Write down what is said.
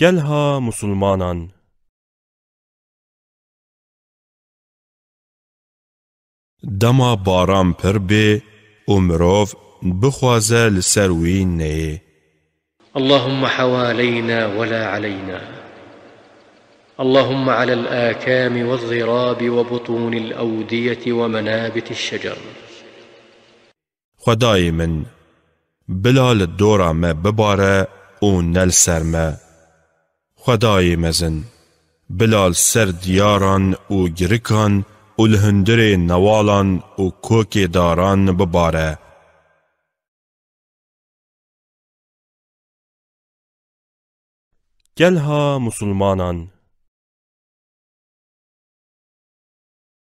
كلها مسلمانا دما باران پر بێ و مرۆڤ اللهم حوالينا ولا علينا اللهم على الآكام والضراب وبطون الأودية ومنابت الشجر خداي من الدورة ما ببارة ونلسر ما خدای مزن بلال سر دیاران او گرکان و لهندر نوالان او کوک داران بباره گلها مسلمانان